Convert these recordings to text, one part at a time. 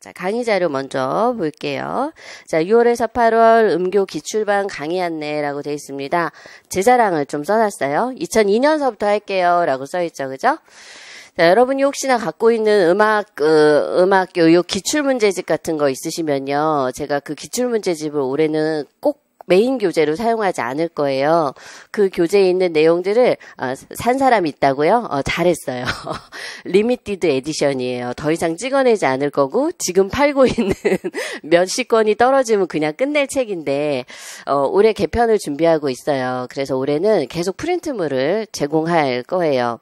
자, 강의 자료 먼저 볼게요. 자, 6월에서 8월 음교 기출반 강의 안내라고 되어 있습니다. 제 자랑을 좀 써놨어요. 2002년서부터 할게요. 라고 써있죠. 그죠? 자, 여러분이 혹시나 갖고 있는 음악, 그, 음악 교육 기출문제집 같은 거 있으시면요. 제가 그 기출문제집을 올해는 꼭 메인 교재로 사용하지 않을 거예요. 그 교재에 있는 내용들을 어, 산 사람이 있다고요? 어, 잘했어요. 리미티드 에디션이에요. 더 이상 찍어내지 않을 거고 지금 팔고 있는 몇십 권이 떨어지면 그냥 끝낼 책인데 어, 올해 개편을 준비하고 있어요. 그래서 올해는 계속 프린트물을 제공할 거예요.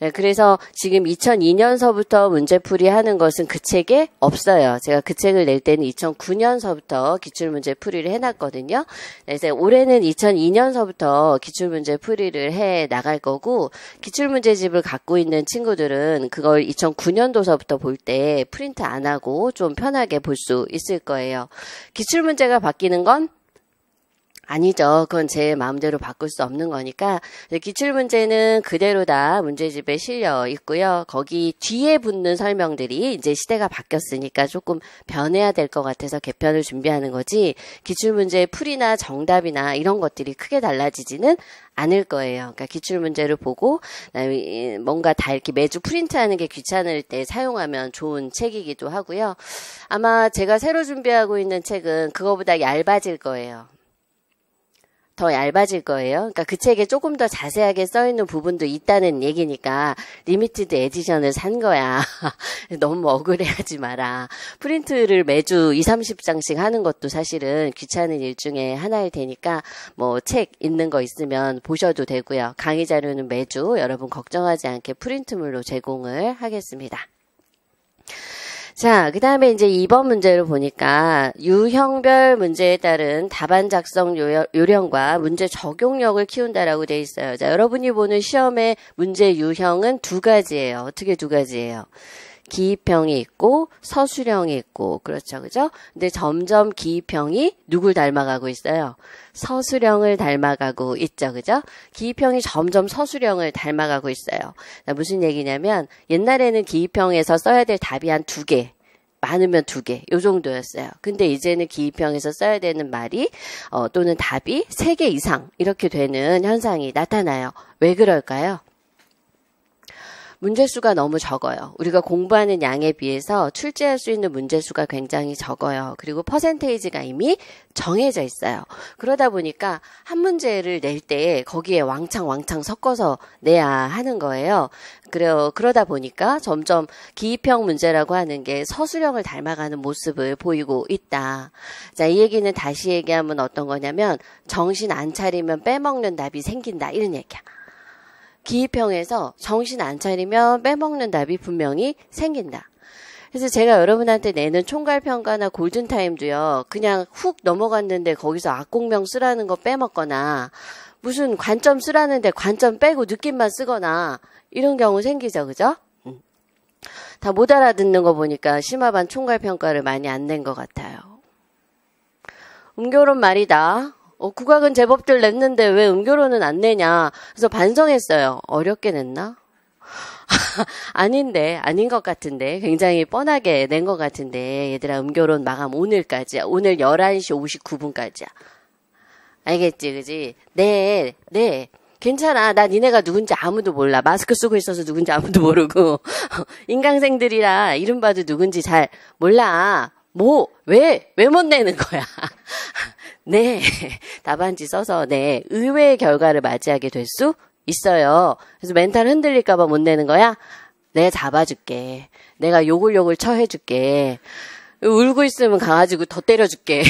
네, 그래서 지금 2002년서부터 문제풀이 하는 것은 그 책에 없어요. 제가 그 책을 낼 때는 2009년서부터 기출문제 풀이를 해놨거든요. 그래서 네, 올해는 2002년서부터 기출문제 풀이를 해 나갈 거고 기출문제집을 갖고 있는 친구들은 그걸 2009년도서부터 볼 때 프린트 안 하고 좀 편하게 볼 수 있을 거예요. 기출문제가 바뀌는 건 아니죠. 그건 제 마음대로 바꿀 수 없는 거니까 기출 문제는 그대로 다 문제집에 실려 있고요. 거기 뒤에 붙는 설명들이 이제 시대가 바뀌었으니까 조금 변해야 될 것 같아서 개편을 준비하는 거지 기출 문제의 풀이나 정답이나 이런 것들이 크게 달라지지는 않을 거예요. 그러니까 기출 문제를 보고 뭔가 다 이렇게 매주 프린트하는 게 귀찮을 때 사용하면 좋은 책이기도 하고요. 아마 제가 새로 준비하고 있는 책은 그거보다 얇아질 거예요. 더 얇아질 거예요. 그러니까 그 책에 조금 더 자세하게 써 있는 부분도 있다는 얘기니까 리미티드 에디션을 산 거야. 너무 억울해하지 마라. 프린트를 매주 2, 30장씩 하는 것도 사실은 귀찮은 일 중에 하나일 테니까 뭐 책 있는 거 있으면 보셔도 되고요. 강의 자료는 매주 여러분 걱정하지 않게 프린트물로 제공을 하겠습니다. 자, 그 다음에 이제 2번 문제를 보니까 유형별 문제에 따른 답안 작성 요령과 문제 적용력을 키운다라고 돼 있어요. 자, 여러분이 보는 시험의 문제 유형은 두 가지예요. 어떻게 두 가지예요? 기입형이 있고 서술형이 있고 그렇죠. 그죠? 근데 점점 기입형이 누굴 닮아가고 있어요? 서술형을 닮아가고 있죠. 그죠? 기입형이 점점 서술형을 닮아가고 있어요. 무슨 얘기냐면 옛날에는 기입형에서 써야 될 답이 한 두 개, 많으면 두 개, 요 정도였어요. 근데 이제는 기입형에서 써야 되는 말이 어, 또는 답이 세 개 이상 이렇게 되는 현상이 나타나요. 왜 그럴까요? 문제수가 너무 적어요. 우리가 공부하는 양에 비해서 출제할 수 있는 문제수가 굉장히 적어요. 그리고 퍼센테이지가 이미 정해져 있어요. 그러다 보니까 한 문제를 낼 때에 거기에 왕창 왕창 섞어서 내야 하는 거예요. 그래요 그러다 보니까 점점 기입형 문제라고 하는 게 서술형을 닮아가는 모습을 보이고 있다. 자, 이 얘기는 다시 얘기하면 어떤 거냐면 정신 안 차리면 빼먹는 답이 생긴다. 이런 얘기야. 기이평에서 정신 안 차리면 빼먹는 답이 분명히 생긴다. 그래서 제가 여러분한테 내는 총괄평가나 골든타임도요, 그냥 훅 넘어갔는데 거기서 악공명 쓰라는 거 빼먹거나, 무슨 관점 쓰라는데 관점 빼고 느낌만 쓰거나, 이런 경우 생기죠, 그죠? 음. 다못 알아듣는 거 보니까 심화반 총괄평가를 많이 안 낸 것 같아요. 음교론 말이다. 어, 국악은 제법들 냈는데 왜 음교로는 안 내냐. 그래서 반성했어요. 어렵게 냈나? 아닌데, 아닌 것 같은데, 굉장히 뻔하게 낸 것 같은데, 얘들아, 음교론 마감 오늘까지야. 오늘 11시 59분까지야. 알겠지, 그지? 네, 네. 괜찮아. 나 니네가 누군지 아무도 몰라. 마스크 쓰고 있어서 누군지 아무도 모르고. 인강생들이라 이름 봐도 누군지 잘 몰라. 뭐, 왜, 왜 못 내는 거야. 네, 답안지 써서 네, 의외의 결과를 맞이하게 될 수 있어요. 그래서 멘탈 흔들릴까봐 못 내는 거야? 내가 잡아줄게. 내가 욕을 욕을 처해줄게. 울고 있으면 가가지고 더 때려줄게.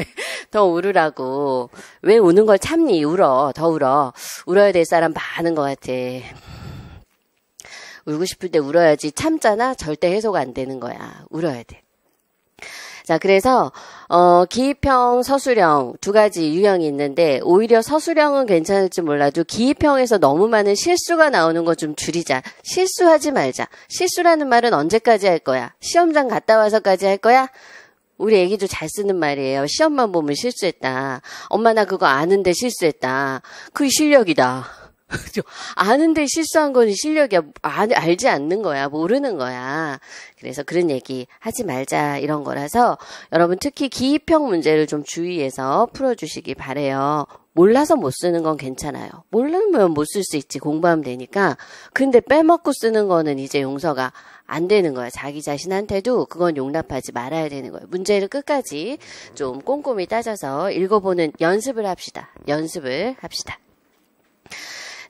더 울으라고. 왜 우는 걸 참니? 울어. 더 울어. 울어야 될 사람 많은 것 같아. 울고 싶을 때 울어야지 참잖아? 절대 해소가 안 되는 거야. 울어야 돼. 자, 그래서 어, 기입형, 서술형 두 가지 유형이 있는데 오히려 서술형은 괜찮을지 몰라도 기입형에서 너무 많은 실수가 나오는 거 좀 줄이자. 실수하지 말자. 실수라는 말은 언제까지 할 거야? 시험장 갔다 와서까지 할 거야? 우리 애기도 잘 쓰는 말이에요. 시험만 보면 실수했다. 엄마 나 그거 아는데 실수했다. 그 실력이다. 아는데 실수한 거는 실력이야. 알, 아, 알지 않는 거야. 모르는 거야. 그래서 그런 얘기 하지 말자 이런 거라서 여러분 특히 기입형 문제를 좀 주의해서 풀어주시기 바래요. 몰라서 못 쓰는 건 괜찮아요. 모르면 못 쓸 수 있지 공부하면 되니까. 근데 빼먹고 쓰는 거는 이제 용서가 안 되는 거야. 자기 자신한테도 그건 용납하지 말아야 되는 거예요. 문제를 끝까지 좀 꼼꼼히 따져서 읽어보는 연습을 합시다. 연습을 합시다.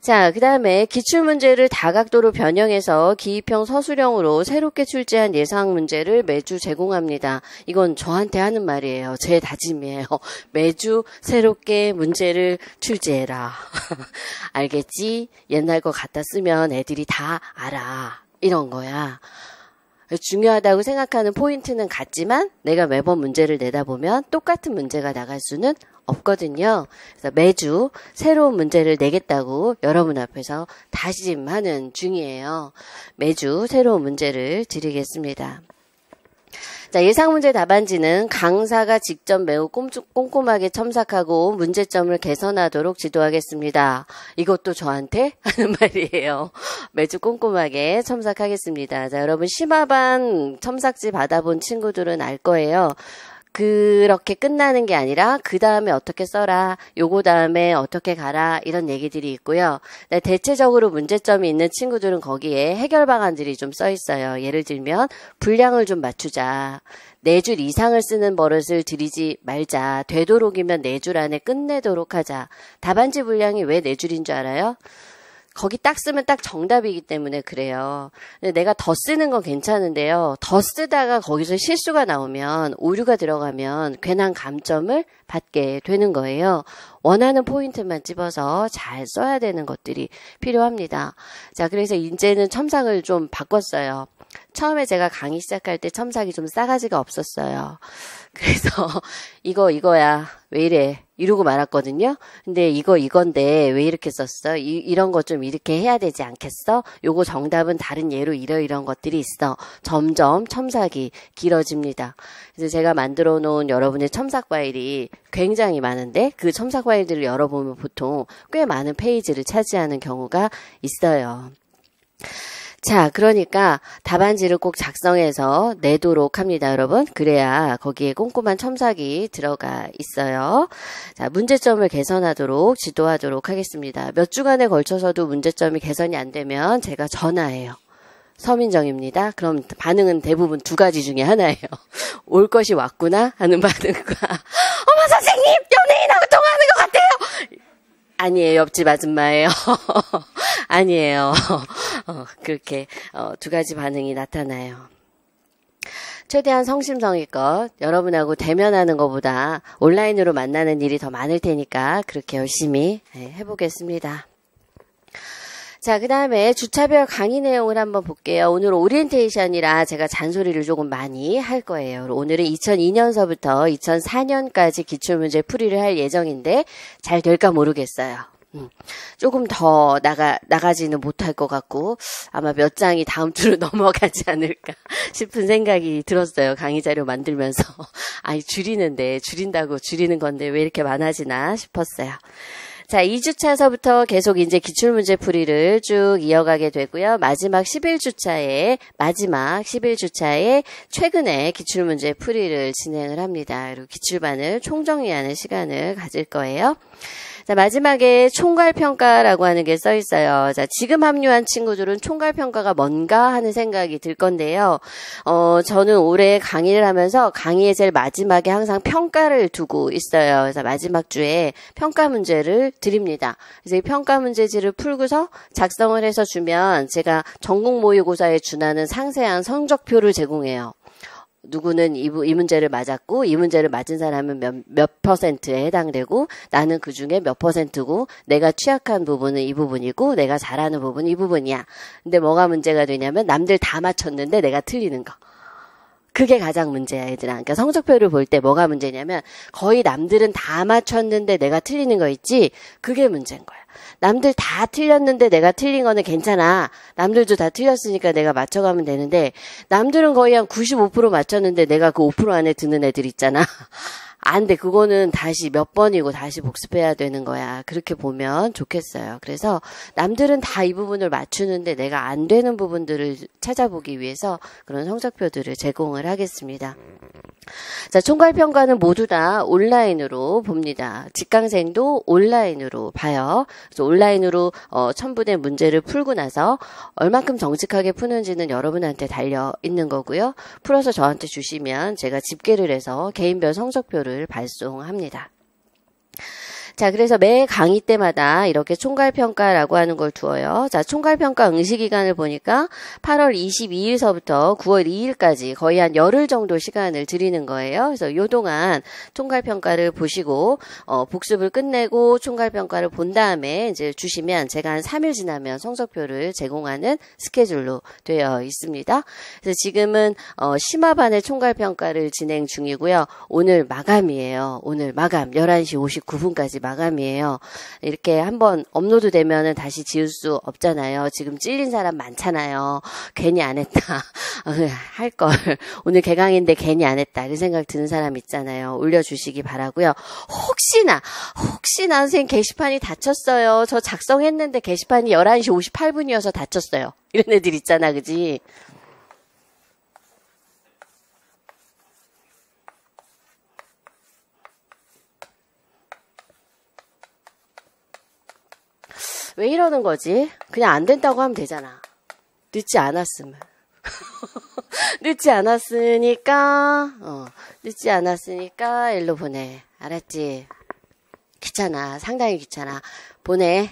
자, 그 다음에 기출문제를 다각도로 변형해서 기입형 서술형으로 새롭게 출제한 예상 문제를 매주 제공합니다. 이건 저한테 하는 말이에요. 제 다짐이에요. 매주 새롭게 문제를 출제해라. 알겠지? 옛날 거 갖다 쓰면 애들이 다 알아. 이런 거야. 중요하다고 생각하는 포인트는 같지만 내가 매번 문제를 내다보면 똑같은 문제가 나갈 수는 없거든요. 그래서 매주 새로운 문제를 내겠다고 여러분 앞에서 다짐하는 중이에요. 매주 새로운 문제를 드리겠습니다. 자, 예상 문제 답안지는 강사가 직접 매우 꼼꼼하게 첨삭하고 문제점을 개선하도록 지도하겠습니다. 이것도 저한테 하는 말이에요. 매주 꼼꼼하게 첨삭하겠습니다. 자, 여러분 심화반 첨삭지 받아본 친구들은 알 거예요. 그렇게 끝나는 게 아니라 그 다음에 어떻게 써라, 요거 다음에 어떻게 가라 이런 얘기들이 있고요. 네, 대체적으로 문제점이 있는 친구들은 거기에 해결 방안들이 좀 써 있어요. 예를 들면 분량을 좀 맞추자. 네 줄 이상을 쓰는 버릇을 들이지 말자. 되도록이면 네 줄 안에 끝내도록 하자. 답안지 분량이 왜 네줄인줄 알아요? 거기 딱 쓰면 딱 정답이기 때문에 그래요. 내가 더 쓰는 건 괜찮은데요. 더 쓰다가 거기서 실수가 나오면 오류가 들어가면 괜한 감점을 받게 되는 거예요. 원하는 포인트만 집어서 잘 써야 되는 것들이 필요합니다. 자, 그래서 이제는 첨상을좀 바꿨어요. 처음에 제가 강의 시작할 때 첨삭이 좀 싸가지가 없었어요. 그래서 이거 이거야 왜 이래 이러고 말았거든요. 근데 이거 이건데 왜 이렇게 썼어? 이, 런것 좀 이렇게 해야 되지 않겠어? 요거 정답은 다른 예로 이러이런 것들이 있어. 점점 첨삭이 길어집니다. 그래서 제가 만들어 놓은 여러분의 첨삭 파일이 굉장히 많은데 그 첨삭 파일 프로파일들을 열어보면 보통 꽤 많은 페이지를 차지하는 경우가 있어요. 자, 그러니까 답안지를 꼭 작성해서 내도록 합니다, 여러분. 그래야 거기에 꼼꼼한 첨삭이 들어가 있어요. 자, 문제점을 개선하도록 지도하도록 하겠습니다. 몇 주간에 걸쳐서도 문제점이 개선이 안 되면 제가 전화해요. 서민정입니다. 그럼 반응은 대부분 두 가지 중에 하나예요. 올 것이 왔구나 하는 반응과 어머 선생님 연예인 하고 아니에요. 옆집 아줌마예요. 아니에요. 어, 그렇게 어, 두 가지 반응이 나타나요. 최대한 성심성의껏 여러분하고 대면하는 것보다 온라인으로 만나는 일이 더 많을 테니까 그렇게 열심히 예, 해보겠습니다. 자, 그 다음에 주차별 강의 내용을 한번 볼게요. 오늘 오리엔테이션이라 제가 잔소리를 조금 많이 할 거예요. 오늘은 2002년서부터 2004년까지 기출문제 풀이를 할 예정인데 잘 될까 모르겠어요. 음, 조금 더 나가, 나가지는 못할 것 같고, 아마 몇 장이 다음 주로 넘어가지 않을까 싶은 생각이 들었어요. 강의 자료 만들면서. 아니, 줄이는데, 줄인다고 줄이는 건데 왜 이렇게 많아지나 싶었어요. 자, 2주차에서부터 계속 이제 기출문제 풀이를 쭉 이어가게 되고요. 마지막 11주차에, 마지막 11주차에 최근에 기출문제 풀이를 진행을 합니다. 그리고 기출반을 총정리하는 시간을 가질 거예요. 자, 마지막에 총괄평가라고 하는 게 써 있어요. 자, 지금 합류한 친구들은 총괄평가가 뭔가 하는 생각이 들 건데요. 어, 저는 올해 강의를 하면서 강의의 제일 마지막에 항상 평가를 두고 있어요. 그래서 마지막 주에 평가 문제를 드립니다. 그래서 이 평가 문제지를 풀고서 작성을 해서 주면 제가 전국 모의고사에 준하는 상세한 성적표를 제공해요. 누구는 이, 이 문제를 맞았고 이 문제를 맞은 사람은 몇, 몇 퍼센트에 해당되고 나는 그 중에 몇 퍼센트고 내가 취약한 부분은 이 부분이고 내가 잘하는 부분은 이 부분이야. 근데 뭐가 문제가 되냐면 남들 다 맞췄는데 내가 틀리는 거. 그게 가장 문제야, 얘들아. 그러니까 성적표를 볼 때 뭐가 문제냐면 거의 남들은 다 맞췄는데 내가 틀리는 거 있지? 그게 문제인 거야. 남들 다 틀렸는데 내가 틀린 거는 괜찮아. 남들도 다 틀렸으니까 내가 맞춰가면 되는데 남들은 거의 한 95% 맞췄는데 내가 그 5% 안에 드는 애들 있잖아. 안 아, 돼. 그거는 다시 몇 번이고 다시 복습해야 되는 거야. 그렇게 보면 좋겠어요. 그래서 남들은 다 이 부분을 맞추는데 내가 안 되는 부분들을 찾아보기 위해서 그런 성적표들을 제공을 하겠습니다. 자, 총괄평가는 모두 다 온라인으로 봅니다. 직강생도 온라인으로 봐요. 그래서 온라인으로 어, 첨부된 문제를 풀고 나서 얼만큼 정직하게 푸는지는 여러분한테 달려 있는 거고요. 풀어서 저한테 주시면 제가 집계를 해서 개인별 성적표를 발송합니다. 자, 그래서 매 강의 때마다 이렇게 총괄평가라고 하는 걸 두어요. 자, 총괄평가 응시 기간을 보니까 8월 22일서부터 9월 2일까지 거의 한 열흘 정도 시간을 드리는 거예요. 그래서 요 동안 총괄평가를 보시고 어, 복습을 끝내고 총괄평가를 본 다음에 이제 주시면 제가 한 3일 지나면 성적표를 제공하는 스케줄로 되어 있습니다. 그래서 지금은 어, 심화반의 총괄평가를 진행 중이고요. 오늘 마감이에요. 오늘 마감 11시 59분까지 마감이에요. 이렇게 한번 업로드 되면은 다시 지울 수 없잖아요. 지금 찔린 사람 많잖아요. 괜히 안 했다. 어, 할 걸. 오늘 개강인데 괜히 안 했다. 이런 생각 드는 사람 있잖아요. 올려주시기 바라고요. 혹시나 혹시나 선생님 게시판이 닫혔어요. 저 작성했는데 게시판이 11시 58분이어서 닫혔어요. 이런 애들 있잖아. 그지? 왜 이러는 거지? 그냥 안 된다고 하면 되잖아. 늦지 않았으면. 늦지 않았으니까, 어, 늦지 않았으니까 일로 보내. 알았지? 귀찮아. 상당히 귀찮아. 보내.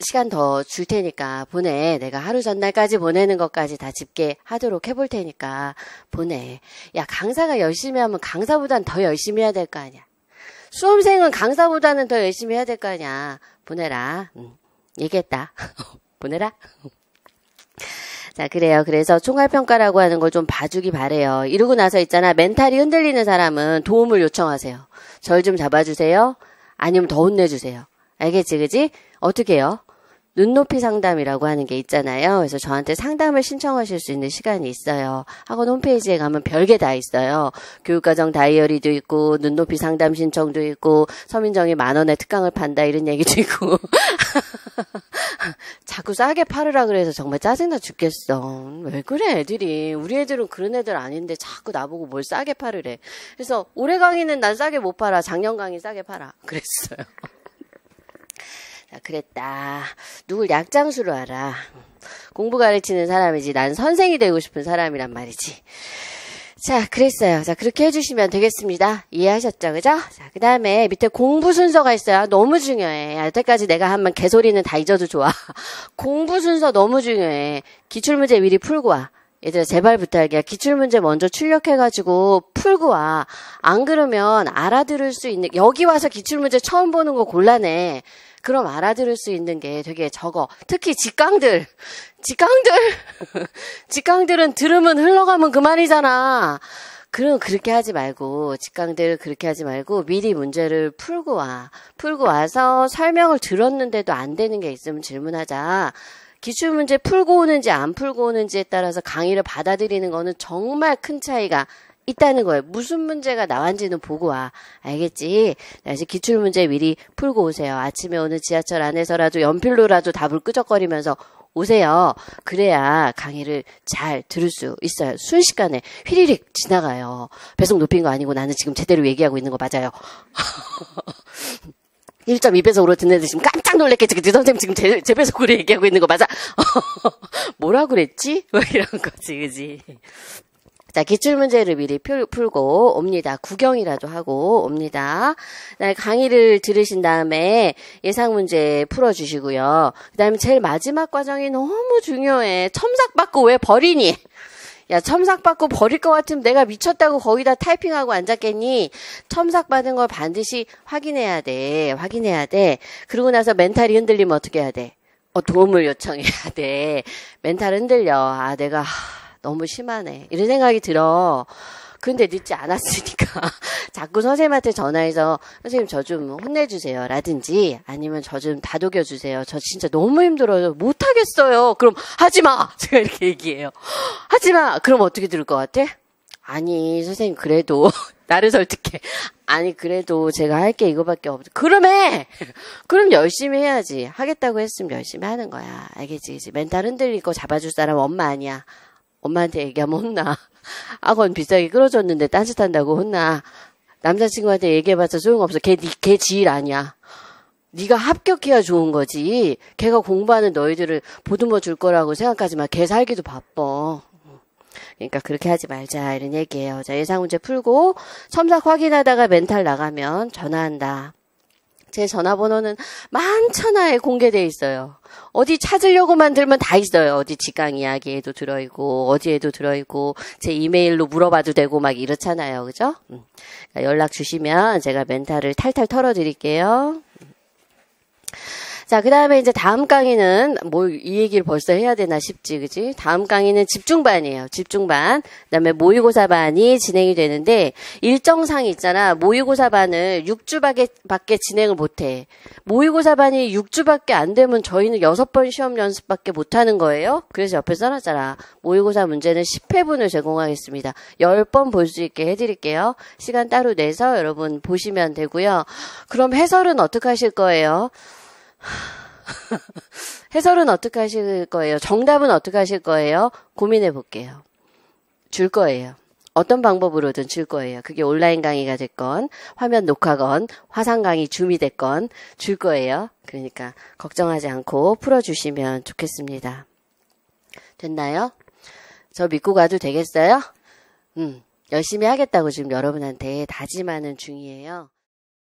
시간 더 줄 테니까 보내. 내가 하루 전날까지 보내는 것까지 다 집계하도록 해볼 테니까 보내. 야, 강사가 열심히 하면 강사보단 더 열심히 해야 될 거 아니야. 수험생은 강사보다는 더 열심히 해야 될 거 아니야. 보내라. 음, 얘기했다. 보내라. 자, 그래요. 그래서 총알평가라고 하는 걸 좀 봐주기 바래요. 이러고 나서 있잖아. 멘탈이 흔들리는 사람은 도움을 요청하세요. 절 좀 잡아주세요. 아니면 더 혼내주세요. 알겠지, 그지? 어떻게 해요? 눈높이 상담이라고 하는 게 있잖아요. 그래서 저한테 상담을 신청하실 수 있는 시간이 있어요. 학원 홈페이지에 가면 별게 다 있어요. 교육과정 다이어리도 있고 눈높이 상담 신청도 있고 서민정이 만 원에 특강을 판다 이런 얘기도 있고 자꾸 싸게 팔으라 그래서 정말 짜증나 죽겠어. 왜 그래 애들이 우리 애들은 그런 애들 아닌데 자꾸 나보고 뭘 싸게 팔으래. 그래서 올해 강의는 난 싸게 못 팔아 작년 강의 싸게 팔아 그랬어요. 자, 그랬다. 누굴 약장수로 알아. 공부 가르치는 사람이지. 난 선생이 되고 싶은 사람이란 말이지. 자, 그랬어요. 자, 그렇게 해주시면 되겠습니다. 이해하셨죠? 그죠? 자, 그 다음에 밑에 공부 순서가 있어요. 너무 중요해. 여태까지 내가 한번 개소리는 다 잊어도 좋아. 공부 순서 너무 중요해. 기출문제 미리 풀고 와. 얘들아, 제발 부탁이야. 기출문제 먼저 출력해가지고 풀고 와. 안 그러면 알아들을 수 있는, 여기 와서 기출문제 처음 보는 거 곤란해. 그럼 알아들을 수 있는 게 되게 적어. 특히 직강들. 직강들. 직강들은 들으면 흘러가면 그만이잖아. 그럼 그렇게 하지 말고 직강들 그렇게 하지 말고 미리 문제를 풀고 와. 풀고 와서 설명을 들었는데도 안 되는 게 있으면 질문하자. 기출 문제 풀고 오는지 안 풀고 오는지에 따라서 강의를 받아들이는 거는 정말 큰 차이가 있다는 거예요. 무슨 문제가 나왔는지는 보고 와. 알겠지? 이제 기출문제 미리 풀고 오세요. 아침에 오는 지하철 안에서라도 연필로라도 답을 끄적거리면서 오세요. 그래야 강의를 잘 들을 수 있어요. 순식간에 휘리릭 지나가요. 배속 높인 거 아니고 나는 지금 제대로 얘기하고 있는 거 맞아요. 1.2배속으로 듣는데 지금 깜짝 놀랬겠지그 선생님 지금 제, 제 배속으로 얘기하고 있는 거 맞아? 뭐라 그랬지? 막 뭐 이런 거지, 그지? 자, 기출문제를 미리 풀고 옵니다. 구경이라도 하고 옵니다. 강의를 들으신 다음에 예상문제 풀어주시고요. 그 다음에 제일 마지막 과정이 너무 중요해. 첨삭받고 왜 버리니? 야, 첨삭받고 버릴 것 같으면 내가 미쳤다고 거기다 타이핑하고 앉았겠니? 첨삭받은 걸 반드시 확인해야 돼. 확인해야 돼. 그러고 나서 멘탈이 흔들리면 어떻게 해야 돼? 어, 도움을 요청해야 돼. 멘탈 흔들려. 아, 내가. 너무 심하네. 이런 생각이 들어. 근데 늦지 않았으니까 자꾸 선생님한테 전화해서 선생님 저 좀 혼내주세요 라든지 아니면 저 좀 다독여 주세요 저 진짜 너무 힘들어요 못하겠어요 그럼 하지마 제가 이렇게 얘기해요 하지마 그럼 어떻게 들을 것 같아? 아니 선생님 그래도 나를 설득해 아니 그래도 제가 할 게 이거밖에 없어 그럼 해 그럼 열심히 해야지 하겠다고 했으면 열심히 하는 거야 알겠지 그치? 멘탈 흔들리고 잡아줄 사람 엄마 아니야 엄마한테 얘기하면 혼나. 학원 비싸게 끌어줬는데 딴짓한다고 혼나. 남자친구한테 얘기해봤자 소용없어. 걔, 니, 걔 지일 아니야. 네가 합격해야 좋은 거지. 걔가 공부하는 너희들을 보듬어 줄 거라고 생각하지 마. 걔 살기도 바빠. 그러니까 그렇게 하지 말자 이런 얘기예요. 자 예상 문제 풀고 첨삭 확인하다가 멘탈 나가면 전화한다. 제 전화번호는 만천하에 공개돼 있어요. 어디 찾으려고만 들면 다 있어요. 어디 직강 이야기에도 들어있고 어디에도 들어있고 제 이메일로 물어봐도 되고 막 이렇잖아요. 그죠? 음. 그러니까 연락 주시면 제가 멘탈을 탈탈 털어드릴게요. 자, 그 다음에 이제 다음 강의는 뭐 이 얘기를 벌써 해야 되나 싶지, 그지? 다음 강의는 집중반이에요. 집중반. 그 다음에 모의고사반이 진행이 되는데 일정상 있잖아. 모의고사반을 6주밖에 밖에 진행을 못해. 모의고사반이 6주밖에 안 되면 저희는 6번 시험 연습밖에 못하는 거예요. 그래서 옆에 써놨잖아. 모의고사 문제는 10회분을 제공하겠습니다. 10번 볼 수 있게 해드릴게요. 시간 따로 내서 여러분 보시면 되고요. 그럼 해설은 어떻게 하실 거예요? 해설은 어떻게 하실 거예요? 정답은 어떻게 하실 거예요? 고민해 볼게요. 줄 거예요. 어떤 방법으로든 줄 거예요. 그게 온라인 강의가 됐건, 화면 녹화건, 화상 강의 줌이 됐건 줄 거예요. 그러니까 걱정하지 않고 풀어주시면 좋겠습니다. 됐나요? 저 믿고 가도 되겠어요? 음, 열심히 하겠다고 지금 여러분한테 다짐하는 중이에요.